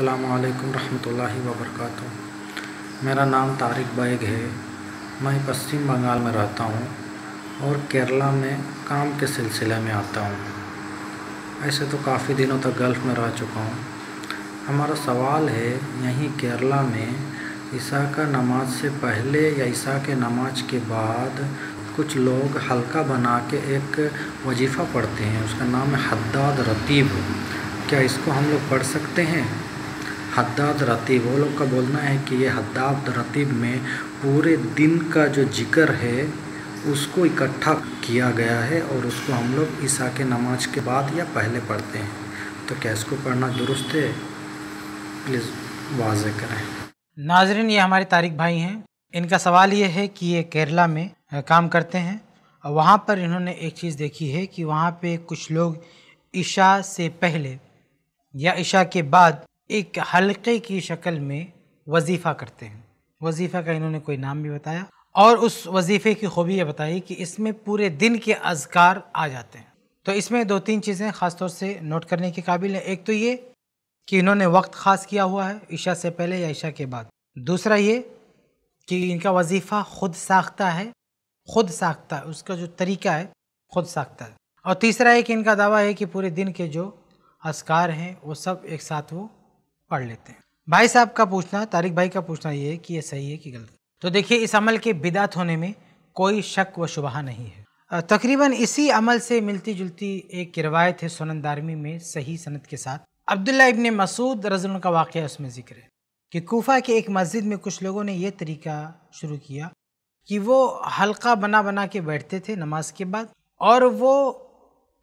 अल्लाम वरहमल वबरक मेरा नाम तारिक बैग है मैं पश्चिम बंगाल में रहता हूँ और केरला में काम के सिलसिले में आता हूँ ऐसे तो काफ़ी दिनों तक गल्फ़ में रह चुका हूँ हमारा सवाल है यहीं केरला में ईसा का नमाज से पहले या ईसा के नमाज के बाद कुछ लोग हल्का बना के एक वजीफ़ा पढ़ते हैं उसका नाम है हद्दाद रतीब क्या इसको हम लोग पढ़ सकते हैं हद्दाद रतीब वो लोग का बोलना है कि ये हद्दाद रतीब में पूरे दिन का जो जिक्र है उसको इकट्ठा किया गया है और उसको हम लोग ईसा के नमाज के बाद या पहले पढ़ते हैं तो क्या इसको पढ़ना दुरुस्त है प्लीज़ वाज करें नाजरीन ये हमारे तारिक भाई हैं इनका सवाल ये है कि ये केरला में काम करते हैं और वहाँ पर इन्होंने एक चीज़ देखी है कि वहाँ पे कुछ लोग ईशा से पहले या ईशा के बाद एक हलके की शक्ल में वजीफ़ा करते हैं वजीफ़ा का इन्होंने कोई नाम भी बताया और उस वजीफ़े की खूबी यह बताई कि इसमें पूरे दिन के अजकार आ जाते हैं तो इसमें दो तीन चीज़ें ख़ासतौर से नोट करने के काबिल हैं एक तो ये कि इन्होंने वक्त ख़ास किया हुआ है ईशा से पहले या ईशा के बाद दूसरा ये कि इनका वजीफ़ा खुद साख्ता है खुद साख्ता उसका जो तरीका है खुद साख्ता है और तीसरा है कि इनका दावा है कि पूरे दिन के जो असकार हैं वो सब एक साथ वो पढ़ लेते हैं भाई साहब का पूछना तारिक भाई का पूछना ये है कि ये सही है कि गलत तो देखिए इस अमल के बिदात होने में कोई शक व शुबा नहीं है तकरीबन इसी अमल से मिलती जुलती एक रिवायत है सुनन दारमी में सही सनत के साथ अब्दुल्ला इबन मसूद रजन का वाक़ उसमें जिक्र है कि कोफा के एक मस्जिद में कुछ लोगों ने यह तरीका शुरू किया कि वो हल्का बना बना के बैठते थे नमाज के बाद और वो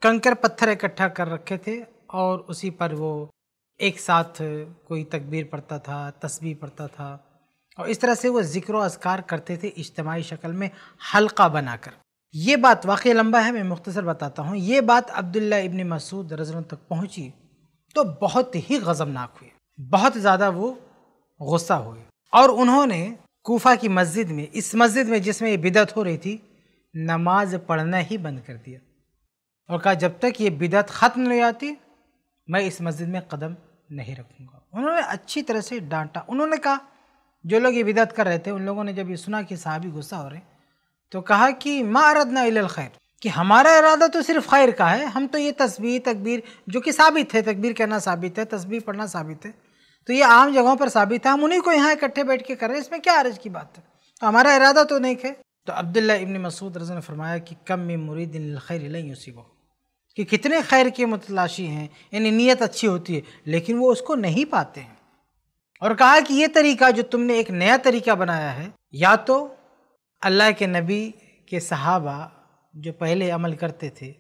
कंकर पत्थर इकट्ठा कर रखे थे और उसी पर वो एक साथ कोई तकबीर पढ़ता था तस्बी पढ़ता था और इस तरह से वो ज़िक्र असकार करते थे इज्तमाही शक्ल में हल्का बनाकर ये बात वाक़ लंबा है मैं मुख्तसर बताता हूँ ये बात अब्दुल्ला इबन मसूद रजन तक पहुँची तो बहुत ही गज़बनाक हुई बहुत ज़्यादा वो गुस्सा हुए और उन्होंने कोफा की मस्जिद में इस मस्जिद में जिसमें ये बिदत हो रही थी नमाज पढ़ना ही बंद कर दिया और कहा जब तक ये बिदत ख़त्म नहीं आती मैं इस मस्जिद में कदम नहीं रखूंगा उन्होंने अच्छी तरह से डांटा उन्होंने कहा जो लोग ये कर रहे थे उन लोगों ने जब ये सुना कि साहबी गुस्सा हो रहे तो कहा कि माँ अरदना खैर कि हमारा इरादा तो सिर्फ खैर का है हम तो ये तस्वीर तकबीर जो कि साबित है तकबीर कहना साबित है तस्वीर पढ़ना साबित है तो ये आम जगहों पर साबित है हम उन्हीं को यहाँ इकट्ठे बैठ के कर रहे हैं इसमें क्या अरज की बात है तो हमारा इरादा तो नहीं है तो अब्दुल्ला इबन मसूद रजन ने फरमाया कि कम में मुरीदिन खैर को कि कितने खैर के मतलाशी हैं यानी नीयत अच्छी होती है लेकिन वो उसको नहीं पाते हैं और कहा कि ये तरीका जो तुमने एक नया तरीका बनाया है या तो अल्लाह के नबी के सहाबा जो पहले अमल करते थे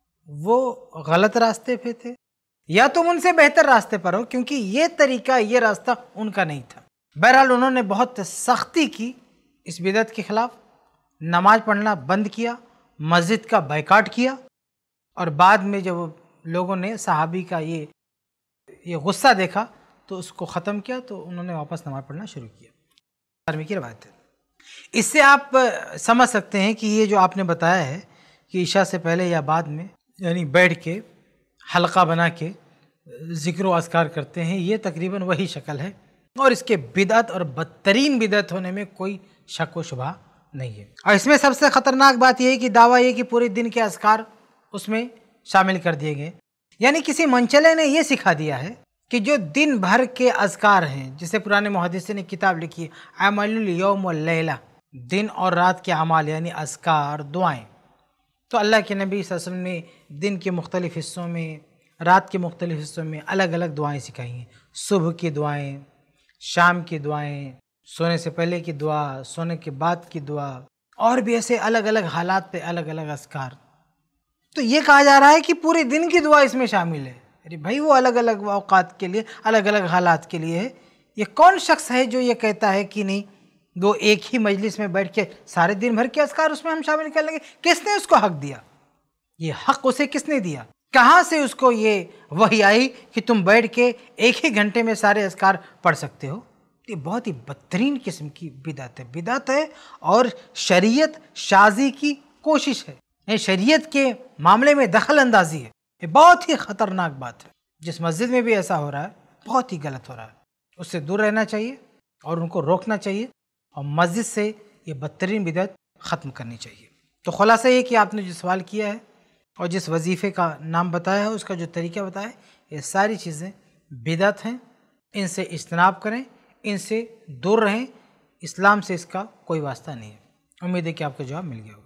वो गलत रास्ते पे थे या तुम उनसे बेहतर रास्ते पर हो क्योंकि ये तरीका ये रास्ता उनका नहीं था बहरहाल उन्होंने बहुत सख्ती की इस बिदत के ख़िलाफ़ नमाज पढ़ना बंद किया मस्जिद का बैकाट किया और बाद में जब लोगों ने सहाबी का ये ये गुस्सा देखा तो उसको ख़त्म किया तो उन्होंने वापस नमाज पढ़ना शुरू किया धार्मिक की रवायत है इससे आप समझ सकते हैं कि ये जो आपने बताया है कि ईशा से पहले या बाद में यानी बैठ के हल्का बना के ज़िक्र असकार करते हैं ये तकरीबन वही शक्ल है और इसके बिदत और बदतरीन बिदत होने में कोई शक व शुबा नहीं है और इसमें सबसे ख़तरनाक बात यह है कि दावा ये कि पूरे दिन के असकार उसमें शामिल कर दिए गए यानी किसी मंचले ने यह सिखा दिया है कि जो दिन भर के अजकार हैं जिसे पुराने मुहदसे ने किताब लिखी है आमलयम लैला दिन और रात के अमाल यानी अजकार दुआएं तो अल्लाह के नबी वसम ने दिन के मुख्तलिफ़ हिस्सों में रात के मुख्तलिफ़ हिस्सों में अलग अलग दुआएं सिखाई हैं सुबह की दुआएं शाम की दुआएं सोने से पहले की दुआ सोने के बाद की दुआ और भी ऐसे अलग अलग हालात पे अलग अलग असकार तो ये कहा जा रहा है कि पूरे दिन की दुआ इसमें शामिल है अरे भाई वो अलग अलग अवकात के लिए अलग अलग हालात के लिए है ये कौन शख्स है जो ये कहता है कि नहीं दो एक ही मजलिस में बैठ के सारे दिन भर के असकार उसमें हम शामिल कर लेंगे किसने उसको हक दिया ये हक उसे किसने दिया कहाँ से उसको ये वही आई कि तुम बैठ के एक ही घंटे में सारे असकार पढ़ सकते हो ये बहुत ही बदतरीन किस्म की बिदात है बिदात है और शरीयत शाजी की कोशिश है ये शरीयत के मामले में दखल अंदाजी है ये बहुत ही ख़तरनाक बात है जिस मस्जिद में भी ऐसा हो रहा है बहुत ही गलत हो रहा है उससे दूर रहना चाहिए और उनको रोकना चाहिए और मस्जिद से ये बदतरीन बिदत ख़त्म करनी चाहिए तो खुलासा ये कि आपने जो सवाल किया है और जिस वजीफ़े का नाम बताया है उसका जो तरीका बताया ये सारी चीज़ें बिदत हैं इनसे इजतनाब करें इनसे दूर रहें इस्लाम से इसका कोई वास्ता नहीं है उम्मीद है कि आपका जवाब मिल गया होगा